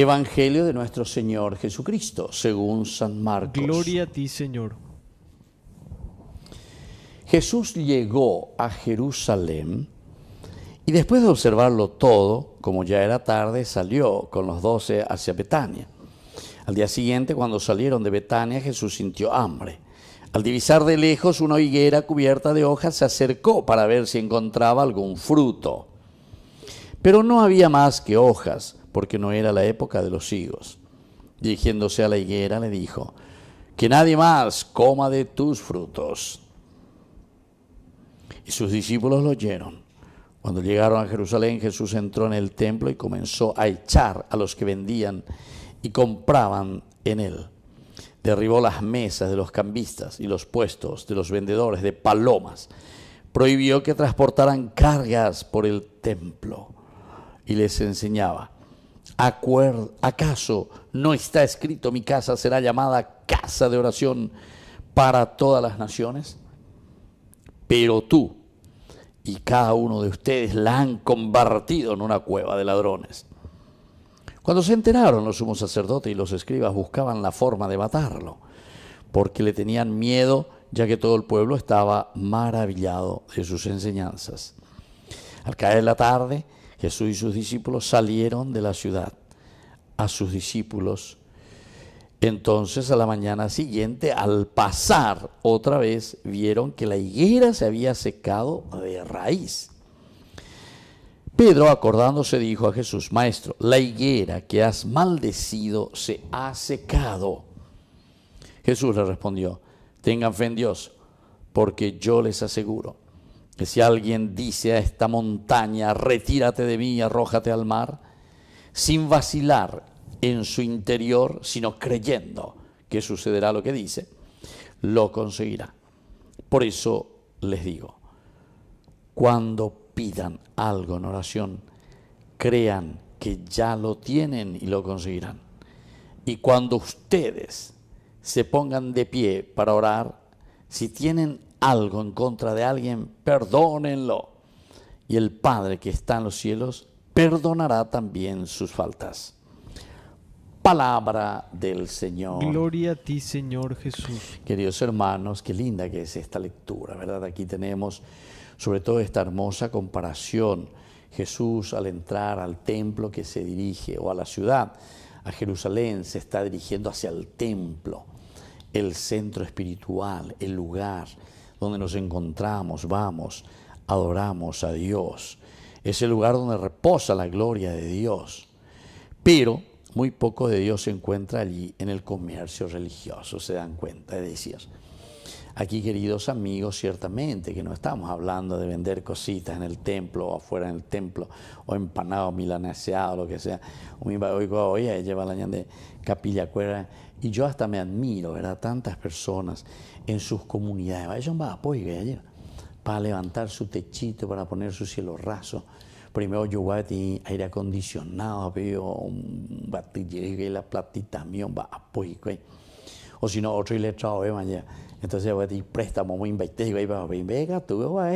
Evangelio de nuestro Señor Jesucristo, según San Marcos. Gloria a ti, Señor. Jesús llegó a Jerusalén y después de observarlo todo, como ya era tarde, salió con los doce hacia Betania. Al día siguiente, cuando salieron de Betania, Jesús sintió hambre. Al divisar de lejos una higuera cubierta de hojas, se acercó para ver si encontraba algún fruto. Pero no había más que hojas porque no era la época de los higos. Dirigiéndose a la higuera le dijo, que nadie más coma de tus frutos. Y sus discípulos lo oyeron. Cuando llegaron a Jerusalén, Jesús entró en el templo y comenzó a echar a los que vendían y compraban en él. Derribó las mesas de los cambistas y los puestos de los vendedores de palomas. Prohibió que transportaran cargas por el templo y les enseñaba ¿acaso no está escrito mi casa será llamada casa de oración para todas las naciones? Pero tú y cada uno de ustedes la han convertido en una cueva de ladrones. Cuando se enteraron los sumos sacerdotes y los escribas buscaban la forma de matarlo, porque le tenían miedo ya que todo el pueblo estaba maravillado de sus enseñanzas. Al caer la tarde, Jesús y sus discípulos salieron de la ciudad a sus discípulos. Entonces a la mañana siguiente, al pasar otra vez, vieron que la higuera se había secado de raíz. Pedro, acordándose, dijo a Jesús, Maestro, la higuera que has maldecido se ha secado. Jesús le respondió, tengan fe en Dios, porque yo les aseguro que si alguien dice a esta montaña, retírate de mí, arrójate al mar, sin vacilar en su interior, sino creyendo que sucederá lo que dice, lo conseguirá. Por eso les digo, cuando pidan algo en oración, crean que ya lo tienen y lo conseguirán. Y cuando ustedes se pongan de pie para orar, si tienen algo en contra de alguien, perdónenlo. Y el Padre que está en los cielos perdonará también sus faltas. Palabra del Señor. Gloria a ti, Señor Jesús. Queridos hermanos, qué linda que es esta lectura, ¿verdad? Aquí tenemos sobre todo esta hermosa comparación. Jesús al entrar al templo que se dirige, o a la ciudad, a Jerusalén, se está dirigiendo hacia el templo, el centro espiritual, el lugar donde nos encontramos, vamos, adoramos a Dios. Es el lugar donde reposa la gloria de Dios. Pero muy poco de Dios se encuentra allí en el comercio religioso, se dan cuenta, decías. Aquí, queridos amigos, ciertamente que no estamos hablando de vender cositas en el templo o afuera en el templo, o empanado, milaneseado, lo que sea. Un oye, lleva la de capilla cuera. Y yo hasta me admiro, ¿verdad? Tantas personas en sus comunidades. Ellos van a para levantar su techito, para poner su cielo raso. Primero yo voy a tener aire acondicionado, veo un batillero y la platita mío, va a eh. O si no, otro y le mañana. Entonces voy a decir, préstamo, muy y va, venga, tú a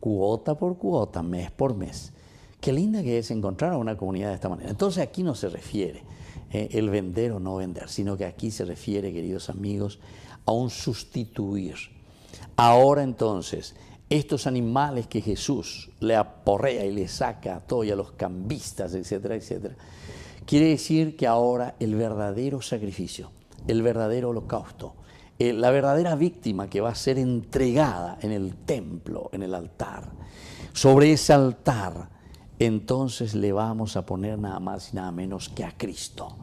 cuota por cuota, mes por mes. Qué linda que es encontrar a una comunidad de esta manera. Entonces aquí no se refiere eh, el vender o no vender, sino que aquí se refiere, queridos amigos, a un sustituir. Ahora entonces, estos animales que Jesús le aporrea y le saca a todos y a los cambistas, etcétera, etcétera, quiere decir que ahora el verdadero sacrificio, el verdadero holocausto, eh, la verdadera víctima que va a ser entregada en el templo, en el altar. Sobre ese altar, entonces le vamos a poner nada más y nada menos que a Cristo.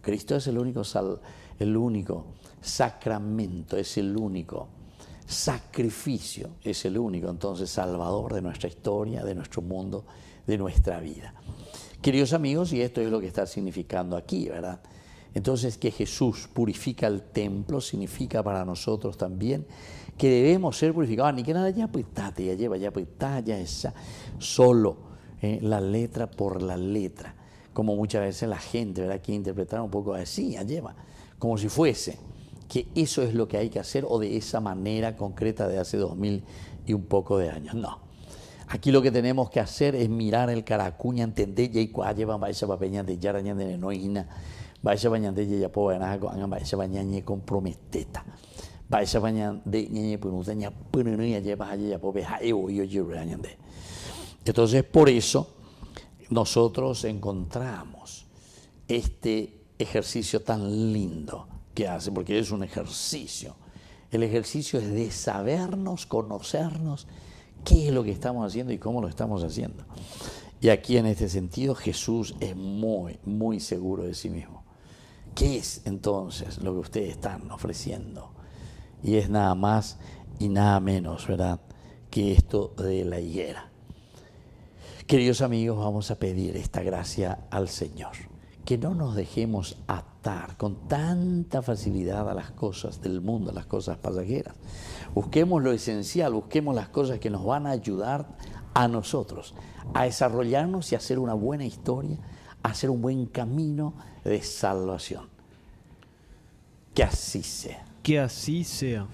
Cristo es el único, sal, el único sacramento, es el único sacrificio, es el único entonces salvador de nuestra historia, de nuestro mundo, de nuestra vida. Queridos amigos, y esto es lo que está significando aquí, ¿verdad? Entonces que Jesús purifica el templo significa para nosotros también que debemos ser purificados. Ah, ni que nada, ya pues ya lleva, ya pues ya esa. Solo eh, la letra por la letra. Como muchas veces la gente, ¿verdad? quiere interpretar un poco así, ya lleva. Como si fuese. Que eso es lo que hay que hacer o de esa manera concreta de hace dos mil y un poco de años. No. Aquí lo que tenemos que hacer es mirar el caracuña, entender, y lleva, esa papeña de yaraña de Nenoína. Vaya de de ñeñe yo Entonces por eso nosotros encontramos este ejercicio tan lindo que hace, porque es un ejercicio. El ejercicio es de sabernos, conocernos, qué es lo que estamos haciendo y cómo lo estamos haciendo. Y aquí en este sentido Jesús es muy, muy seguro de sí mismo. ¿Qué es entonces lo que ustedes están ofreciendo? Y es nada más y nada menos, ¿verdad? Que esto de la higuera. Queridos amigos, vamos a pedir esta gracia al Señor, que no nos dejemos atar con tanta facilidad a las cosas del mundo, a las cosas pasajeras. Busquemos lo esencial, busquemos las cosas que nos van a ayudar a nosotros, a desarrollarnos y a hacer una buena historia hacer un buen camino de salvación. Que así sea. Que así sea.